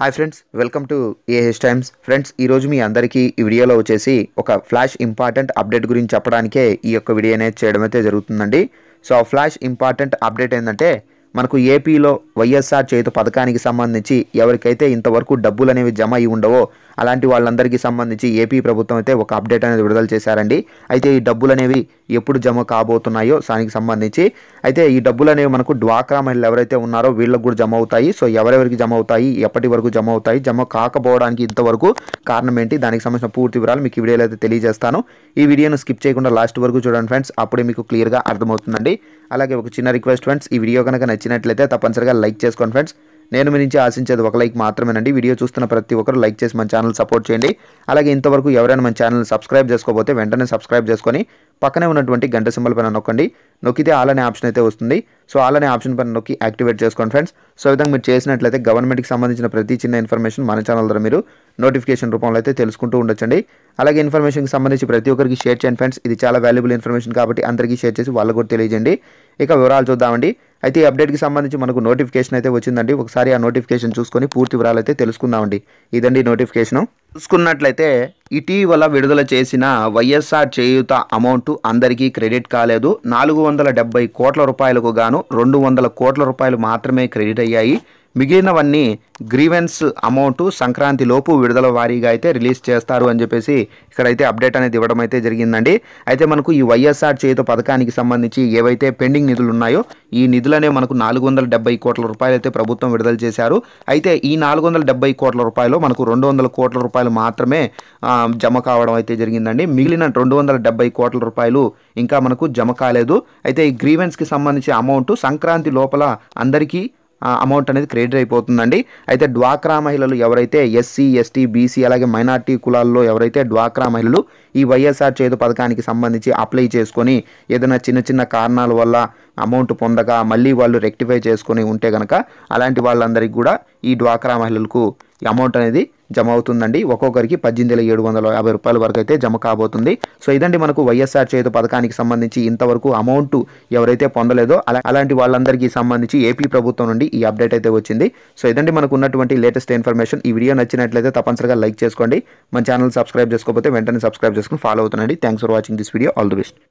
hi friends welcome to A H times friends ఈరోజు మీ అందరికీ ఈ వీడియోలో వచ్చేసి ఒక ఫ్లాష్ ఇంపార్టెంట్ అప్డేట్ గురించి చెప్పడానికే ఈ యొక్క వీడియో అనేది చేయడం అయితే జరుగుతుందండి సో ఆ ఫ్లాష్ ఇంపార్టెంట్ అప్డేట్ ఏంటంటే మనకు ఏపీలో వైఎస్ఆర్ చేతు పథకానికి సంబంధించి ఎవరికైతే ఇంతవరకు డబ్బులు అనేవి జమ అయి ఉండవో అలాంటి వాళ్ళందరికీ సంబంధించి ఏపీ ప్రభుత్వం అయితే ఒక అప్డేట్ అనేది విడుదల చేశారండి అయితే ఈ డబ్బులు అనేవి ఎప్పుడు జమ కాబోతున్నాయో దానికి సంబంధించి అయితే ఈ డబ్బులు అనేవి మనకు డ్వాక్రా మహిళలు ఎవరైతే ఉన్నారో వీళ్ళకు కూడా జమ అవుతాయి సో ఎవరెవరికి జమ అవుతాయి ఎప్పటి వరకు జమ అవుతాయి జమ కాకపోవడానికి ఇంతవరకు కారణం ఏంటి దానికి సంబంధించిన పూర్తి వివరాలు మీకు ఈ వీడియోలో అయితే తెలియజేస్తాను ఈ వీడియోను స్కిప్ చేయకుండా లాస్ట్ వరకు చూడండి ఫ్రెండ్స్ అప్పుడే మీకు క్లియర్గా అర్థమవుతుందండి అలాగే ఒక చిన్న రిక్వెస్ట్ ఫ్రెండ్స్ ఈ వీడియో కనుక నచ్చినట్లయితే తప్పనిసరిగా లైక్ చేసుకోండి ఫ్రెండ్స్ నేను మీ నుంచి ఆశించేది ఒక లైక్ మాత్రమేనండి వీడియో చూస్తున్న ప్రతి ఒక్కరు లైక్ చేసి మన ఛానల్ సపోర్ట్ చేయండి అలాగే ఇంతవరకు ఎవరైనా మన ఛానల్ సబ్స్క్రైబ్ చేసుకోకపోతే వెంటనే సబ్స్క్రైబ్ చేసుకొని పక్కనే ఉన్నటువంటి గంట సింబల్ పైన నొక్కండి నొక్కితే ఆల్ అనే ఆప్షన్ అయితే వస్తుంది సో ఆల్ అనే ఆప్షన్ పైన నొక్కి యాక్టివేట్ చేసుకోండి ఫ్రెండ్స్ సో విధంగా మీరు చేసినట్లయితే గవర్నమెంట్కి సంబంధించిన ప్రతి చిన్న ఇన్ఫర్మేషన్ మన ఛానల్ ద్వారా మీరు నోటిఫికేషన్ రూపంలో అయితే తెలుసుకుంటూ ఉండొచ్చండి అలాగే ఇన్ఫర్మేషన్కి సంబంధించి ప్రతి ఒక్కరికి షేర్ చేయండి ఫ్రెండ్స్ ఇది చాలా వాల్యుబుల్ ఇన్ఫర్మేషన్ కాబట్టి అందరికీ షేర్ చేసి వాళ్ళకు కూడా తెలియజేయండి ఇక వివరాలు చూద్దామండి అయితే ఈ అప్డేట్కి సంబంధించి మనకు నోటిఫికేషన్ అయితే వచ్చిందండి ఒకసారి ఆ నోటిఫికేషన్ చూసుకొని పూర్తి వివరాలు అయితే తెలుసుకుందామండి ఇదండి నోటిఫికేషను చూసుకున్నట్లయితే ఇటీవల విడుదల చేసిన వైఎస్ఆర్ చేయూత అమౌంట్ అందరికీ క్రెడిట్ కాలేదు నాలుగు వందల కోట్ల రూపాయలకు గాను రెండు వందల కోట్ల రూపాయలు మాత్రమే క్రెడిట్ అయ్యాయి మిగిలినవన్నీ గ్రీవెన్స్ అమౌంట్ సంక్రాంతి లోపు విడుదల వారీగా అయితే రిలీజ్ చేస్తారు అని చెప్పేసి ఇక్కడైతే అప్డేట్ అనేది ఇవ్వడం అయితే జరిగిందండి అయితే మనకు ఈ వైఎస్ఆర్ చేయుత పథకానికి సంబంధించి ఏవైతే పెండింగ్ నిధులు ఉన్నాయో ఈ నిధులనే మనకు నాలుగు వందల కోట్ల రూపాయలు అయితే ప్రభుత్వం విడుదల చేశారు అయితే ఈ నాలుగు వందల కోట్ల రూపాయలు మనకు రెండు వందల కోట్ల రూపాయలు మాత్రమే జమ కావడం అయితే జరిగిందండి మిగిలిన రెండు వందల కోట్ల రూపాయలు ఇంకా మనకు జమ కాలేదు అయితే ఈ గ్రీవెన్స్కి సంబంధించి అమౌంట్ సంక్రాంతి లోపల అందరికీ అమౌంట్ అనేది క్రెడిట్ అయిపోతుందండి అయితే డ్వాక్రా మహిళలు ఎవరైతే ఎస్సీ ఎస్టీ బీసీ అలాగే మైనార్టీ కులాల్లో ఎవరైతే డ్వాక్రా మహిళలు ఈ వైఎస్ఆర్ చేదు పథకానికి సంబంధించి అప్లై చేసుకొని ఏదైనా చిన్న చిన్న కారణాల వల్ల అమౌంట్ పొందగా మళ్ళీ వాళ్ళు రెక్టిఫై చేసుకొని ఉంటే కనుక అలాంటి వాళ్ళందరికీ కూడా ఈ డ్వాక్రా మహిళలకు అమౌంట్ అనేది జమ అవుతుందండి ఒక్కొక్కరికి పద్దెనిమిది వేల ఏడు వందల యాభై రూపాయల వరకు అయితే జమ కాబోతుంది సో ఇదండి మనకు వైఎస్ఆర్ చేతు పథకానికి సంబంధించి ఇంతవరకు అమౌంట్ ఎవరైతే పొందలేదో అలా అలాంటి వాళ్ళందరికీ సంబంధించి ఏపీ ప్రభుత్వం నుండి ఈ అప్డేట్ అయితే వచ్చింది సో ఇదండి మనకు ఉన్నటువంటి లేటెస్ట్ ఇన్ఫర్మేషన్ ఈ వీడియో నచ్చినట్లయితే తప్పనిసరిగా లైక్ చేసుకోండి మన ఛానల్ సబ్స్క్రైబ్ చేసుకోకపోతే వెంటనే సబ్స్క్రైబ్ చేసుకుని ఫాలో అవుతుందండి thanks for watching this video all the best